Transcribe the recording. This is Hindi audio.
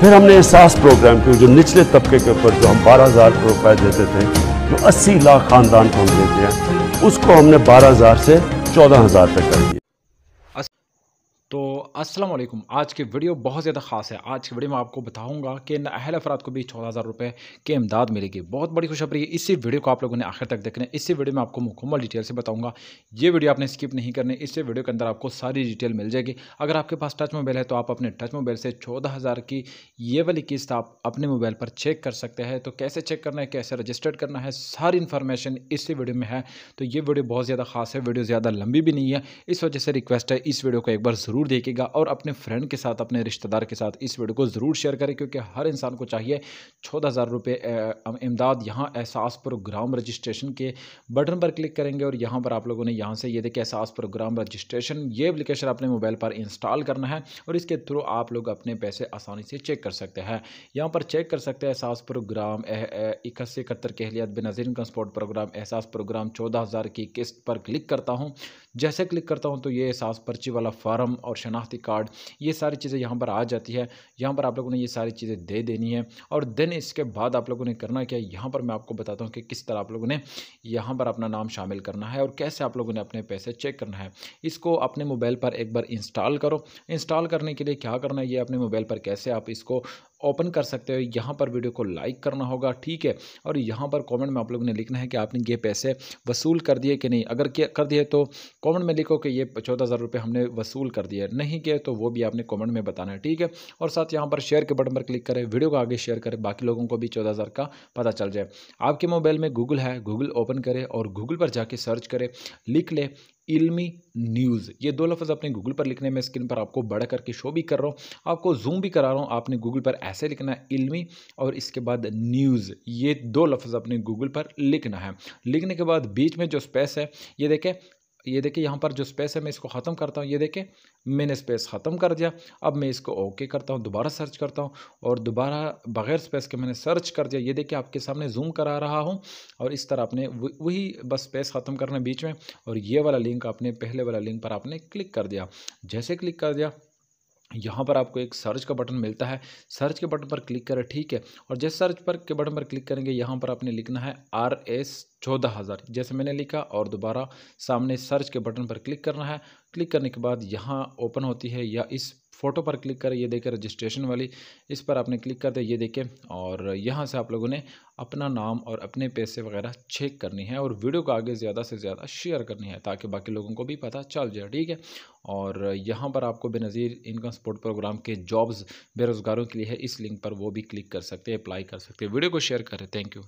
फिर हमने एहसास प्रोग्राम किया जो निचले तबके के ऊपर जो हम बारह हज़ार रुपये देते थे जो अस्सी लाख खानदान को हम देते हैं उसको हमने बारह हज़ार से चौदह हज़ार तक कर दिया तो अस्सलाम वालेकुम आज की वीडियो बहुत ज़्यादा खास है आज की वीडियो में आपको बताऊंगा कि इन अहल अफराद को भी चौदह हज़ार रुपये की इमदाद मिलेगी बहुत बड़ी खुशखबरी है इसी वीडियो को आप लोगों ने आखिर तक देखना है इसी वीडियो में आपको मुकम्मल डिटेल से बताऊंगा ये वीडियो आपने स्किप नहीं करनी इसी वीडियो के अंदर आपको सारी डिटेल मिल जाएगी अगर आपके पास टच मोबाइल है तो आप अपने टच मोबाइल से चौदह की ये वाली किस्त आप अपने मोबाइल पर चेक कर सकते हैं तो कैसे चेक करना है कैसे रजिस्टर्ड करना है सारी इन्फॉर्मेशन इसी वीडियो में है तो ये वीडियो बहुत ज़्यादा खास है वीडियो ज़्यादा लंबी भी नहीं है इस वजह से रिक्वेस्ट है इस वीडियो को एक बार ज़रूर ज़रूर देखिएगा और अपने फ्रेंड के साथ अपने रिश्तेदार के साथ इस वीडियो को ज़रूर शेयर करें क्योंकि हर इंसान को चाहिए चौदह हज़ार रुपये इमदाद यहाँ एहसास प्रोग्राम रजिस्ट्रेशन के बटन पर क्लिक करेंगे और यहाँ पर आप लोगों ने यहाँ से ये देखिए एहसास प्रोग्राम रजिस्ट्रेशन ये एप्लीकेशन अपने मोबाइल पर इंस्टॉल करना है और इसके थ्रू आप लोग अपने पैसे आसानी से चेक कर सकते हैं यहाँ पर चेक कर सकते हैं एहसास प्रोग्राम इकस्सी इकहत्तर कहलियत Benazir transport program Ehsaas program चौदह हज़ार की किस्त पर क्लिक करता हूँ जैसे क्लिक करता हूँ तो ये एहसास पर्ची वाला फार्म और शनाख्ती कार्ड ये सारी चीज़ें यहाँ पर आ जाती है यहाँ पर आप लोगों ने ये सारी चीज़ें दे देनी है और देन इसके बाद आप लोगों ने करना क्या यहाँ पर मैं आपको बताता हूँ कि किस तरह आप लोगों ने यहाँ पर अपना नाम शामिल करना है और कैसे आप लोगों ने अपने पैसे चेक करना है इसको अपने मोबाइल पर एक बार इंस्टॉल करो इंस्टॉल करने के लिए क्या करना है ये अपने मोबाइल पर कैसे आप इसको ओपन कर सकते हो यहाँ पर वीडियो को लाइक करना होगा ठीक है और यहाँ पर कमेंट में आप लोगों ने लिखना है कि आपने ये पैसे वसूल कर दिए कि नहीं अगर कर दिए तो कमेंट में लिखो कि ये चौदह हज़ार रुपये हमने वसूल कर दिए नहीं किए तो वो भी आपने कमेंट में बताना है ठीक है और साथ यहाँ पर शेयर के बटन पर क्लिक करें वीडियो को आगे शेयर करें बाकी लोगों को भी चौदह हज़ार का पता चल जाए आपके मोबाइल में गूगल है गूगल ओपन करें और गूगल पर जाके सर्च करें लिख लें इल्मी न्यूज़ ये दो लफ्ज़ अपने गूगल पर लिखने में स्क्रीन पर आपको बढ़ करके शो भी कर रहा हूँ आपको जूम भी करा रहा हूँ आपने गूगल पर ऐसे लिखना है इल्मी और इसके बाद न्यूज़ ये दो लफ्ज़ अपने गूगल पर लिखना है लिखने के बाद बीच में जो स्पेस है ये देखें ये देखिए यहाँ पर जो स्पेस है मैं इसको ख़त्म करता हूँ ये देखें मैंने स्पेस ख़त्म कर दिया अब मैं इसको ओके करता हूँ दोबारा सर्च करता हूँ और दोबारा बगैर स्पेस के मैंने सर्च कर दिया ये देखिए आपके सामने जूम करा रहा हूँ और इस तरह आपने वही बस स्पेस ख़त्म करना बीच में और ये वाला लिंक आपने पहले वाला लिंक पर आपने क्लिक कर दिया जैसे क्लिक कर दिया यहाँ पर आपको एक सर्च का बटन मिलता है सर्च के बटन पर क्लिक करें ठीक है और जैसे सर्च पर के बटन पर क्लिक करेंगे यहाँ पर आपने लिखना है आर एस चौदह हज़ार जैसे मैंने लिखा और दोबारा सामने सर्च के बटन पर क्लिक करना है क्लिक करने के बाद यहाँ ओपन होती है या इस फ़ोटो पर क्लिक करें ये देखें रजिस्ट्रेशन वाली इस पर आपने क्लिक कर दिया ये देखें और यहाँ से आप लोगों ने अपना नाम और अपने पैसे वगैरह चेक करनी है और वीडियो को आगे ज़्यादा से ज़्यादा शेयर करनी है ताकि बाकी लोगों को भी पता चल जाए ठीक है और यहाँ पर आपको बेनज़ीर इनकम सपोर्ट प्रोग्राम के जॉब्स बेरोज़गारों के लिए है इस लिंक पर वो भी क्लिक कर सकते हैं अप्लाई कर सकते हैं वीडियो को शेयर करें थैंक यू